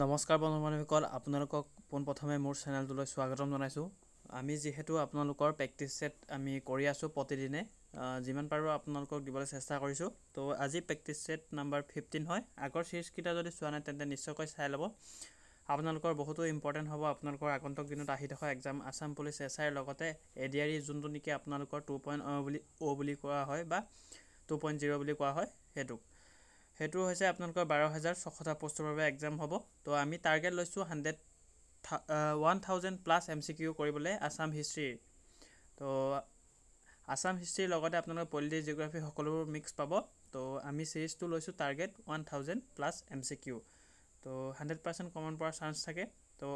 নমস্কাৰ বন্ধু বান্ধৱীসকল আপোনালোকক পোনপ্ৰথমে মোৰ চেনেলটোলৈ স্বাগতম জনাইছোঁ আমি যিহেতু আপোনালোকৰ প্ৰেক্টিছ ছেট আমি কৰি আছোঁ প্ৰতিদিনে যিমান পাৰোঁ আপোনালোকক দিবলৈ চেষ্টা কৰিছোঁ তো আজি প্ৰেক্টিছ ছেট নাম্বাৰ ফিফটিন হয় আগৰ ছিৰিজকেইটা যদি চোৱা নাই তেন্তে নিশ্চয়কৈ চাই ল'ব আপোনালোকৰ বহুতো ইম্পৰ্টেণ্ট হ'ব আপোনালোকৰ আগন্তুক দিনত আহি থকা এক্সাম আছাম পুলিচ এছ আইৰ লগতে এ ডি আৰ ই যোনটো নেকি আপোনালোকৰ টু পইণ্ট অ' বুলি অ' বুলি কোৱা হয় বা টু পইণ্ট জিৰ' বুলি কোৱা হয় সেইটোক সেইটো হৈছে আপোনালোকৰ বাৰ হাজাৰ ছশটা পষ্টৰ বাবে এক্সাম হ'ব তো আমি টাৰ্গেট লৈছোঁ hundred one thousand plus M C Q কৰিবলৈ আছাম হিষ্ট্ৰীৰ তো আছাম হিষ্ট্ৰীৰ লগতে আপোনালোকে পলিটিক জিঅ'গ্ৰাফি সকলোবোৰ মিক্স পাব তো আমি চিৰিজটো লৈছোঁ target one thousand plus M C Q তো হাণ্ড্ৰেড পাৰ্চেণ্ট কমন পোৱাৰ চান্স থাকে তো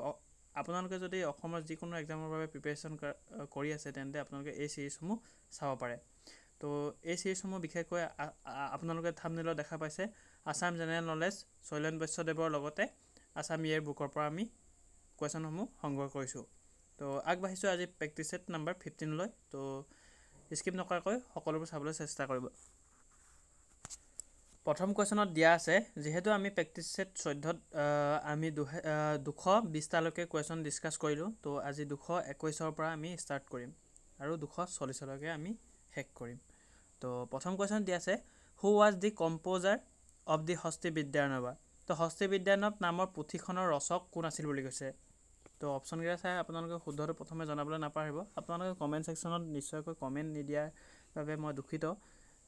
আপোনালোকে যদি অসমৰ যিকোনো এক্সামৰ বাবে প্ৰিপেৰেশ্যন কৰি আছে তেন্তে আপোনালোকে এই চিৰিজসমূহ চাব পাৰে তো এই চিৰিজসমূহ বিশেষকৈ আপোনালোকে থামনিলৈ দেখা পাইছে আছাম জেনেৰেল নলেজ শৈলেন বৈশ্যদেৱৰ লগতে আছাম ইয়েৰ বুকৰ পৰা আমি কুৱেশ্যনসমূহ সংগ্ৰহ কৰিছোঁ তো আগবাঢ়িছোঁ আজি প্ৰেক্টিচ ছেট নাম্বাৰ ফিফটিনলৈ তো স্কিপ নকৰাকৈ সকলোবোৰ চাবলৈ চেষ্টা কৰিব প্ৰথম কুৱেশ্যনত দিয়া আছে যিহেতু আমি প্ৰেক্টিচ ছেট চৈধ্যত আমি দুহে দুশ বিছটালৈকে কুৱেশ্যন ডিছকাছ কৰিলোঁ তো আজি দুশ একৈছৰ পৰা আমি ষ্টাৰ্ট কৰিম আৰু দুশ চল্লিছলৈকে আমি শেষ কৰিম তো প্ৰথম কুৱেশ্যন দিয়া আছে who was the composer of the Hastividyarnava তো হস্তি বিদ্যানৱ নামৰ পুথিখনৰ ৰচক কোন আছিল বুলি কৈছে তো অপশ্যনকেইটা চাই আপোনালোকে শুদ্ধটো প্ৰথমে জনাবলৈ নাপাহৰিব আপোনালোকে কমেণ্ট ছেকশ্যনত নিশ্চয়কৈ কমেণ্ট নিদিয়াৰ বাবে মই দুখিত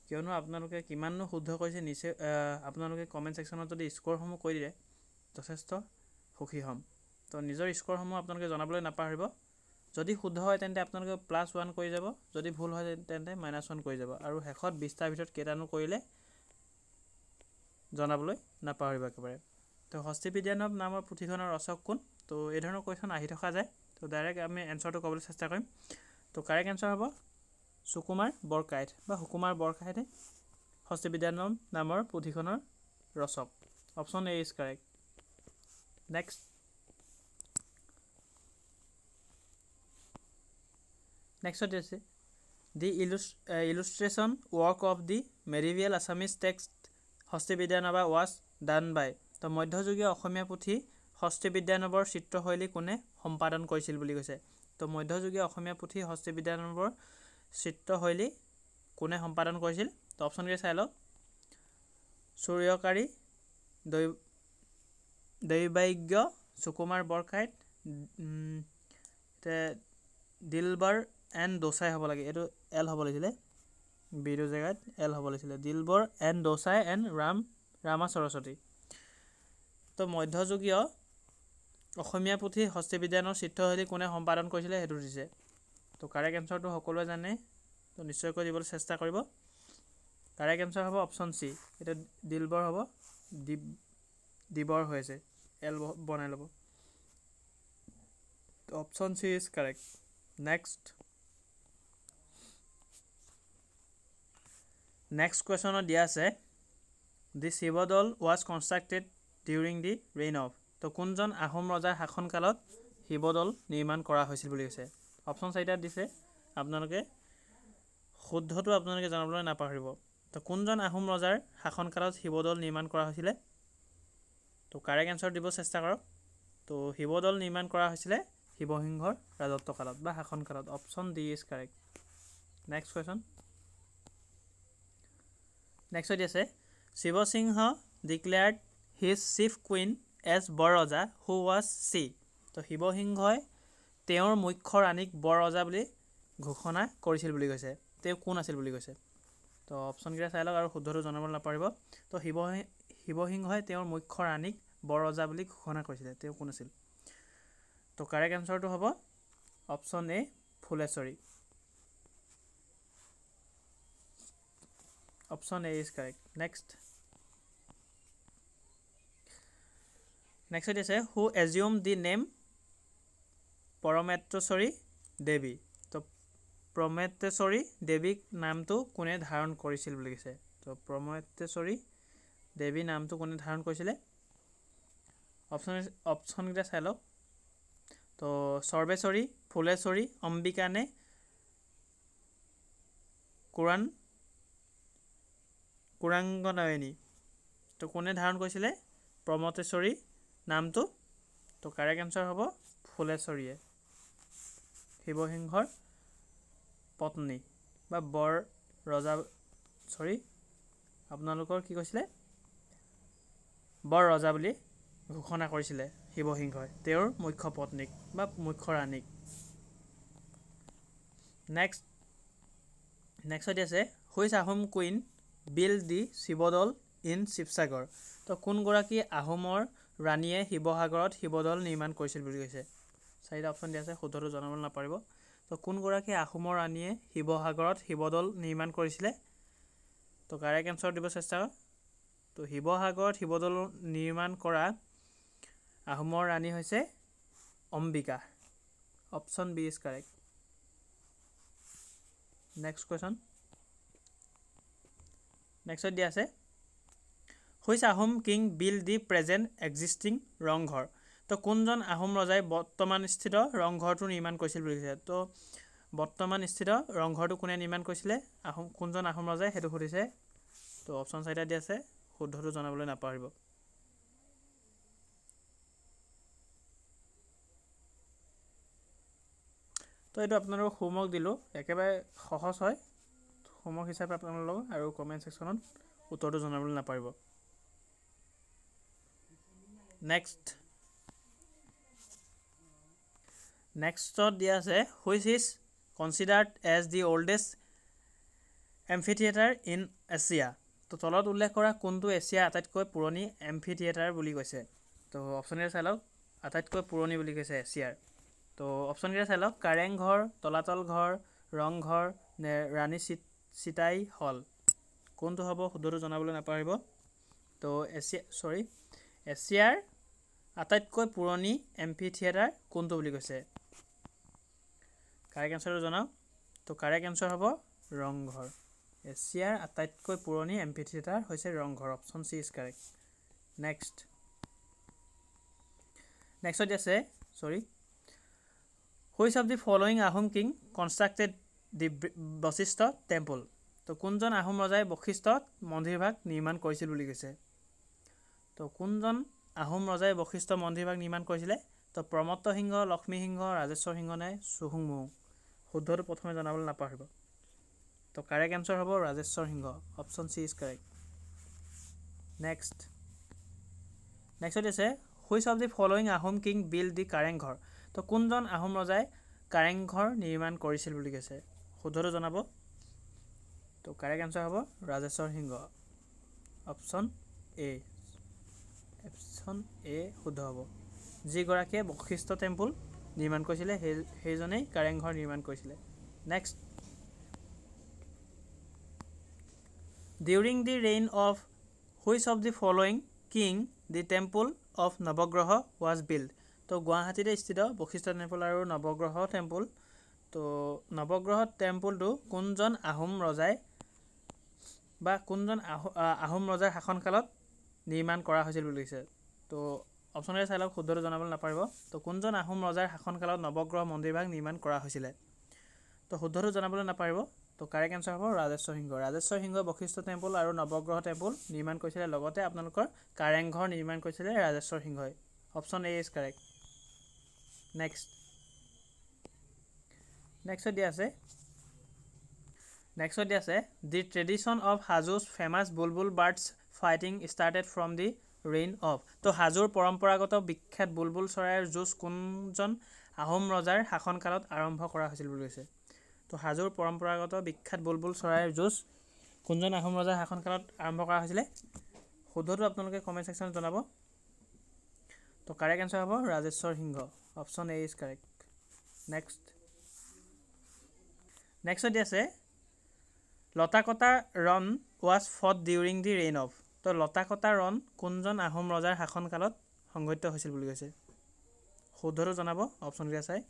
কিয়নো আপোনালোকে কিমাননো শুদ্ধ কৰিছে নিশ্চয় আপোনালোকে কমেণ্ট ছেকশ্যনত যদি স্ক'ৰসমূহ কৈ দিয়ে যথেষ্ট সুখী হ'ম তো নিজৰ স্ক'ৰসমূহ আপোনালোকে জনাবলৈ নাপাহৰিব যদি শুদ্ধ হয় তেন্তে আপোনালোকে প্লাছ ওৱান কৰি যাব যদি ভুল হয় তেন্তে মাইনাছ ওৱান কৰি যাব আৰু শেষত বিছটাৰ ভিতৰত কেইটানো কৰিলে জনাবলৈ নাপাহৰিব একেবাৰে তো হস্তি বিদ্যানৱ নামৰ পুথিখনৰ ৰচক কোন তো এই ধৰণৰ কুৱেশ্যন আহি থকা যায় তো ডাইৰেক্ট আমি এনচাৰটো ক'বলৈ চেষ্টা কৰিম তো কাৰেক্ট এনচাৰ হ'ব সুকুমাৰ বৰকাইট বা সুকুমাৰ বৰকাইটে হস্তি বিদ্যানৱ নামৰ পুথিখনৰ ৰচক option A is correct next next আছে the illustration work of the medieval Assamese text Hastividyarnava was done by তো মধ্যযুগীয় অসমীয়া পুথি হস্তিবিদ্যানবৰ চিত্ৰশৈলী কোনে সম্পাদন কৰিছিল বুলি কৈছে তো মধ্যযুগীয় অসমীয়া পুথি হস্তিবিদ্যানবৰ চিত্ৰশৈলী কোনে সম্পাদন কৰিছিল তো অপশ্যনকেইটা চাই লওক চুৰ্যকাৰী দৈ দৈবাজ্ঞ সুকুমাৰ বৰকাইট দিলবাৰ এন দোচাই হ'ব লাগে এইটো এল হ'ব লাগিছিলে বিটো জেগাত এল হ'ব লাগিছিলে দিলবৰ এন দোচাই এন ৰাম ৰামা সৰস্বতী তো মধ্যযুগীয় অসমীয়া পুথি হস্তিবিদ্যানৰ চিত্ৰশৈলী কোনে সম্পাদন কৰিছিলে সেইটো দিছে তো কাৰেক্ট এনচাৰটো সকলোৱে জানে তো নিশ্চয়কৈ দিবলৈ চেষ্টা কৰিব কাৰেক্ট এনচাৰ হ'ব অপশ্যন চি এতিয়া দিলবৰ হ'ব দীপ দীপৰ হৈ আছে এল বনাই ল'ব option C is correct next next কুৱেশ্যনত দিয়া আছে the Sivadol was constructed during the reign of তো কোনজন আহোম ৰজাৰ শাসনকালত শিৱদৌল নিৰ্মাণ কৰা হৈছিল বুলি কৈছে অপশ্যন চাৰিটাত দিছে আপোনালোকে শুদ্ধটো আপোনালোকে জনাবলৈ নাপাহৰিব তো কোনজন আহোম ৰজাৰ শাসনকালত শিৱদৌল নিৰ্মাণ কৰা হৈছিলে তো কাৰেক্ট এনচাৰ দিব চেষ্টা কৰক তো শিৱদৌল নিৰ্মাণ কৰা হৈছিলে শিৱসিংহৰ ৰাজত্ব কালত বা শাসনকালত option D is correct next question next হৈ আছে Sivasingha declared his chief queen as Borraja who was she তো শিৱসিংহই তেওঁৰ মুখ্য ৰাণীক বৰৰজা বুলি ঘোষণা কৰিছিল বুলি কৈছে তেওঁ কোন আছিল বুলি কৈছে তো অপশ্যনকেইটা চাই লওক আৰু শুদ্ধটো জনাবলৈ নাপাৰিব তো শিৱ শিৱসিংহই তেওঁৰ মুখ্য ৰাণীক বৰৰজা বুলি ঘোষণা কৰিছিলে তেওঁ কোন আছিল তো কাৰেক্ট এনচাৰটো হ'ব option A Phuleswari option A is correct next next आइए who assume the name Pramatheswari Devi तो प्रमेत्रेश्वरी देवी नाम तो कने धारण कर तो प्रमेत्रेश्वरी देवी नाम तो कने धारण करपन अपन चाय लो तो सर्वेश्वरी फुलेश्वरी अम्बिका ने कुरान কুৰাংগনায়নী তো কোনে ধাৰণ কৰিছিলে প্ৰমতেশ্বৰী নামটো তো কাৰেক্ট এনচাৰ হ'ব ফুলেশ্বৰীয়ে শিৱসিংহৰ পত্নী বা বৰ ৰজা চৰি আপোনালোকৰ কি কৈছিলে বৰ ৰজা বুলি ঘোষণা কৰিছিলে শিৱসিংহই তেওঁৰ মুখ্য পত্নীক বা মুখ্য ৰাণীক নেক্সট নেক্সট এতিয়া আছে which Ahom queen build the Sivadol in Sivasagar তো কোনগৰাকী আহোমৰ ৰাণীয়ে শিৱসাগৰত শিৱদৌল নিৰ্মাণ কৰিছিল বুলি কৈছে চাৰিটা অপশ্যন দিয়া আছে শুদ্ধটো জনাবলৈ নাপাৰিব তো কোনগৰাকী আহোমৰ ৰাণীয়ে শিৱসাগৰত শিৱদৌল নিৰ্মাণ কৰিছিলে তো কাৰেক্ট এনচাৰ দিব চেষ্টা কৰক তো শিৱসাগৰত শিৱদৌল নিৰ্মাণ কৰা আহোমৰ ৰাণী হৈছে Ambika option B is correct next question next দিয়া আছে which Ahom king build the present existing Rangghar তো কোনজন আহোম ৰজাই বৰ্তমান স্থিত ৰংঘৰটো নিৰ্মাণ কৰিছিল বুলি কৈছে তো বৰ্তমান স্থিত ৰংঘৰটো কোনে নিৰ্মাণ কৰিছিলে আহোম কোনজন আহোম ৰজাই সেইটো সুধিছে তো অপশ্যন চাৰিটা দিয়া আছে শুদ্ধটো জনাবলৈ নাপাহৰিব তো এইটো আপোনালোকক হোমৱৰ্ক দিলোঁ একেবাৰে সহজ হয় হোমৱৰ্ক হিচাপে আপোনালোকক আৰু কমেণ্ট ছেকশ্যনত উত্তৰটো জনাবলৈ নাপাৰিব নেক্সট নেক্সটত দিয়া আছে which is considered as the oldest amphitheatre in Asia তো তলত উল্লেখ কৰা কোনটো এছিয়া আটাইতকৈ পুৰণি এম্ফি থিয়েটাৰ বুলি কৈছে তো অপশ্যনকেইটা চাই লওক আটাইতকৈ পুৰণি বুলি কৈছে এছিয়াৰ তো অপশ্যনকেইটা চাই লওক কাৰেংঘৰ তলাতল ঘৰ ৰংঘৰ নে ৰাণী চিত চিটাই হল কোনটো হ'ব সুধোঁটো জনাবলৈ নাপাহৰিব তো এছিয়া চৰি এছিয়াৰ আটাইতকৈ পুৰণি এম পি থিয়েটাৰ কোনটো বুলি কৈছে কাৰেক্ট এঞ্চাৰটো জনাওঁ তো কাৰেক্ট এঞ্চাৰ হ'ব ৰংঘৰ এছিয়াৰ আটাইতকৈ পুৰণি এম পি থিয়েটাৰ হৈছে Rangghar option C is correct next next আছে sorry which of the following Ahom king constructed দিব্য বশিষ্ঠ টেম্পল তো কোনজন আহোম ৰজাই বশিষ্ঠ মন্দিৰভাগ নিৰ্মাণ কৰিছিল বুলি কৈছে তো কোনজন আহোম ৰজাই বশিষ্ঠ মন্দিৰভাগ নিৰ্মাণ কৰিছিলে তো প্ৰমত্ত সিংহ লক্ষ্মী সিংহ ৰাজেশ্বৰ সিংহ নে চুহুংমুং শুদ্ধটো প্ৰথমে জনাবলৈ নাপাহৰিব তো কাৰেক্ট এনচাৰ হ'ব Rajeswar Singha option C is correct next next হৈছে which of the following Ahom king build the Karengghar তো কোনজন আহোম ৰজাই কাৰেংঘৰ নিৰ্মাণ কৰিছিল বুলি কৈছে শুদ্ধটো জনাব তো কাৰেক্ট এনচাৰ হ'ব Rajeswar Singha option A option A শুদ্ধ হ'ব যিগৰাকীয়ে বশিষ্ঠ টেম্পুল নিৰ্মাণ কৰিছিলে সেই সেইজনেই কাৰেংঘৰ নিৰ্মাণ কৰিছিলে next during the reign of which of the following king the temple of Navagraha was build তো গুৱাহাটীতে স্থিত বশিষ্ঠ টেম্পুল আৰু নৱগ্ৰহ টেম্পুল তো নৱগ্ৰহ টেম্পলটো কোনজন আহোম ৰজাই বা কোনজন আহো আহোম ৰজাৰ শাসনকালত নিৰ্মাণ কৰা হৈছিল বুলি কৈছে তো অপশ্যনেৰে চাই লওক শুদ্ধটো জনাবলৈ নাপাৰিব তো কোনজন আহোম ৰজাৰ শাসনকালত নৱগ্ৰহ মন্দিৰভাগ নিৰ্মাণ কৰা হৈছিলে তো শুদ্ধটো জনাবলৈ নাপাৰিব তো কাৰেক্ট এঞ্চাৰ হ'ব ৰাজেশ্বৰ সিংহ ৰাজেশ্বৰ সিংহ বশিষ্ঠ টেম্পল আৰু নৱগ্ৰহ টেম্পল নিৰ্মাণ কৰিছিলে লগতে আপোনালোকৰ কাৰেংঘৰ নিৰ্মাণ কৰিছিলে ৰাজেশ্বৰ সিংহই option A is correct next next দিয়া আছে নেক্সট দিয়া আছে the tradition of Hajo's famous bulbul birds fighting started from the reign of তো হাজোৰ পৰম্পৰাগত বিখ্যাত বুলবুল চৰাইৰ যুঁজ কোনজন আহোম ৰজাৰ শাসনকালত আৰম্ভ কৰা হৈছিল বুলি কৈছে তো হাজোৰ পৰম্পৰাগত বিখ্যাত বুলবুল চৰাইৰ যুঁজ কোনজন আহোম ৰজাৰ শাসনকালত আৰম্ভ কৰা হৈছিলে শুদ্ধটো আপোনালোকে কমেণ্ট ছেকশ্যনত জনাব তো কাৰেক্ট এনচাৰ হ'ব Rajeswar Singha option A is correct next next আছে Lata Kata Ran was fought during the reign of তো লতা কটা ৰণ কোনজন আহোম ৰজাৰ শাসনকালত সংঘটিত হৈছিল বুলি কৈছে শুদ্ধটো জনাব অপশ্যনকেইটা চাই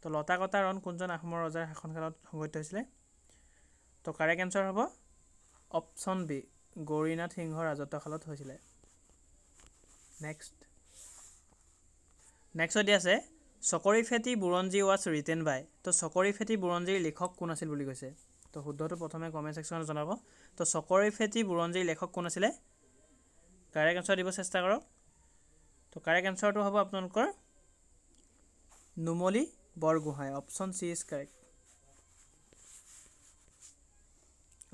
তো লতা কটা ৰণ কোনজন আহোমৰ ৰজাৰ শাসনকালত সংঘটিত হৈছিলে তো কাৰেক্ট এঞ্চাৰ হ'ব অপশ্যন বি গৌৰীনাথ সিংহৰ ৰাজত্ব কালত হৈছিলে নেক্সট নেক্সট দিয়া আছে চকৰি ফেটি বুৰঞ্জী ৱাজ ৰিটেন বাই তো চকৰি ফেটি বুৰঞ্জীৰ লেখক কোন আছিল বুলি কৈছে তো শুদ্ধটো প্ৰথমে কমেণ্ট ছেকশ্যনত জনাব তো চকৰি ফেটি বুৰঞ্জীৰ লেখক কোন আছিলে কাৰেক্ট এঞ্চাৰ দিব চেষ্টা কৰক তো কাৰেক্ট এঞ্চাৰটো হ'ব আপোনালোকৰ Numali Borgohain option C is correct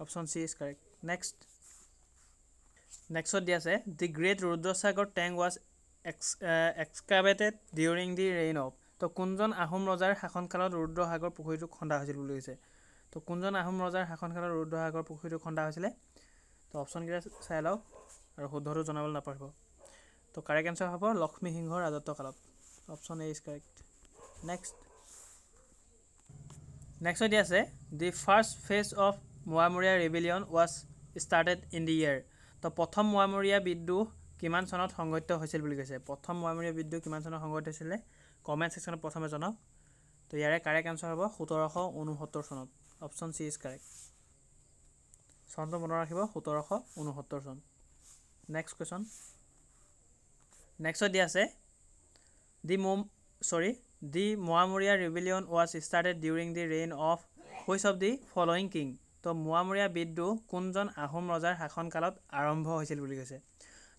option C is correct next next দি আছে the great Rudrasagar tank was ex excavated during the reign of তো কোনজন আহোম ৰজাৰ শাসনকালত ৰুদ্ৰসাগৰ পুখুৰীটো খন্দা হৈছিল বুলি কৈছে তো কোনজন আহোম ৰজাৰ শাসনকালত ৰুদ্ৰসাগৰ পুখুৰীটো খন্দা হৈছিলে তো অপশ্যনকেইটা চাই লওক আৰু শুদ্ধটো জনাবলৈ নাপাহৰিব তো কাৰেক্ট এনচাৰ হ'ব লক্ষ্মী সিংহৰ কালত option A is correct next next এতিয়া আছে the first phase of Moamoria rebellion was started in the year তো প্ৰথম মোৱামৰীয়া বিদ্ৰোহ কিমান চনত সংঘটিত হৈছিল বুলি কৈছে প্ৰথম মোৱামৰীয়া বিদ্ৰোহ কিমান চনত সংঘটিত হৈছিলে কমেণ্ট ছেকশ্যনত প্ৰথমে জনাওক তো ইয়াৰে কাৰেক্ট এনচাৰ হ'ব সোতৰশ ঊনসত্তৰ চনত অপশ্যন চি ইজ কাৰেক্ট চনটো মনত ৰাখিব সোতৰশ ঊনসত্তৰ চন নেক্সট কুৱেশ্যন নেক্সট দিয়া আছে দি মোম sorry the Moamoria rebellion was started during the reign of which of the following king তো মোৱামৰীয়া বিদ্ৰোহ কোনজন আহোম ৰজাৰ শাসনকালত আৰম্ভ হৈছিল বুলি কৈছে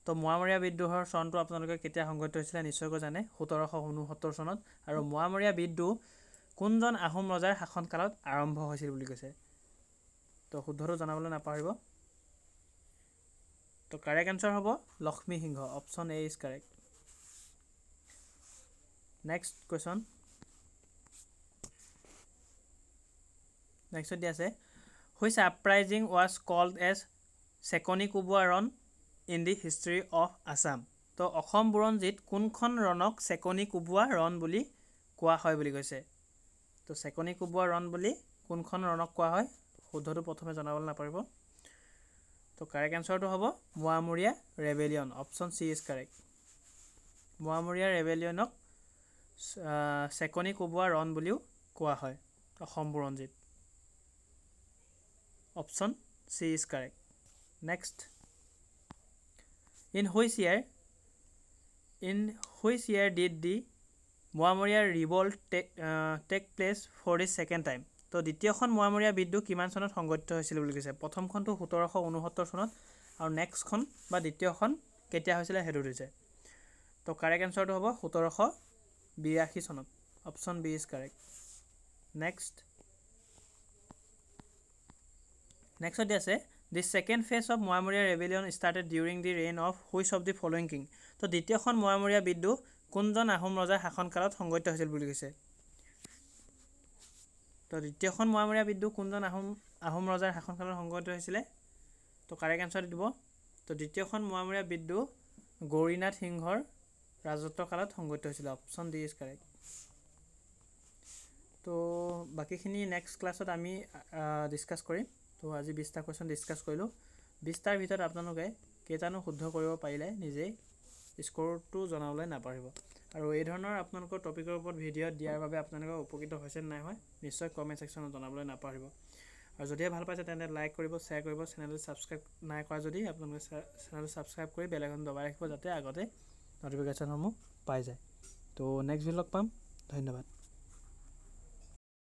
তো মোৱামৰীয়া বিদ্ৰোহৰ চনটো আপোনালোকে কেতিয়া সংঘটিত হৈছিলে নিশ্চয়কৈ জানে সোতৰশ ঊনসত্তৰ চনত আৰু মোৱামৰীয়া বিদ্ৰোহ কোনজন আহোম ৰজাৰ শাসনকালত আৰম্ভ হৈছিল বুলি কৈছে তো শুদ্ধটো জনাবলৈ নাপাহৰিব তো কাৰেক্ট এনচাৰ হ'ব Lakshmi Singha option A is correct next question next দিয়া আছে which uprising was called as Chekoni Kobowa Ran in the history of Assam তো অসম বুৰঞ্জীত কোনখন ৰণক চেকনি কোবোৱা ৰণ বুলি কোৱা হয় বুলি কৈছে তো চেকনি কোবোৱা ৰণ বুলি কোনখন ৰণক কোৱা হয় শুদ্ধটো প্ৰথমে জনাবলৈ নাপাৰিব তো কাৰেক্ট এনচাৰটো হ'ব Moamoria rebellion option C is correct Moamoria ৰেবেলিয়নক চেকনি কোবোৱা ৰণ বুলিও কোৱা হয় অসম বুৰঞ্জীত option C is correct next in which year in which year did the Moamoria revolt take take place for the second time তো দ্বিতীয়খন মোৱামৰীয়া বিদ্যুত কিমান চনত সংঘটিত হৈছিল বুলি কৈছে প্ৰথমখনটো সোতৰশ ঊনসত্তৰ চনত আৰু নেক্সটখন বা দ্বিতীয়খন কেতিয়া হৈছিলে সেইটো দিছে তো কাৰেক্ট এনচাৰটো হ'ব সোতৰশ বিৰাশী চনত option B is correct next next দি আছে the second phase of Moamoria rebellion started during the reign of which of the following king তো দ্বিতীয়খন মোৱামৰীয়া বিদ্ৰোহ কোনজন আহোম ৰজাৰ শাসনকালত সংঘটিত হৈছিল বুলি কৈছে তো দ্বিতীয়খন মোৱামৰীয়া বিদ্ৰোহ কোনজন আহোম আহোম ৰজাৰ শাসনকালত সংঘটিত হৈছিলে তো কাৰেক্ট এনচাৰ দিব তো দ্বিতীয়খন মোৱামৰীয়া বিদ্ৰোহ গৌৰীনাথ সিংহৰ ৰাজত্ব কালত সংঘটিত হৈছিলে অপশ্যন ডি ইজ কাৰেক্ট তো বাকীখিনি নেক্সট ক্লাছত আমি ডিছকাছ কৰিম তো আজি বিশটা কুৱেশ্যন ডিছকাছ কৰিলোঁ বিশটাৰ ভিতৰত আপোনালোকে কেইটানো শুদ্ধ কৰিব পাৰিলে নিজেই স্ক'ৰটো জনাবলৈ নাপাহৰিব আৰু এই ধৰণৰ আপোনালোকৰ টপিকৰ ওপৰত ভিডিঅ' দিয়াৰ বাবে আপোনালোকে উপকৃত হৈছে নে নাই হয় নিশ্চয় কমেণ্ট ছেকশ্যনত জনাবলৈ নাপাহৰিব আৰু যদিহে ভাল পাইছে তেন্তে লাইক কৰিব শ্বেয়াৰ কৰিব চেনেলটো ছাবস্ক্ৰাইব নাই কৰা যদি আপোনালোকে চেনেলটো ছাবস্ক্ৰাইব কৰি বেলেগ দবাই ৰাখিব যাতে আগতে নটিফিকেশ্যনসমূহ পাই যায় তো নেক্সট ভিডিঅ'ত লগ পাম ধন্যবাদ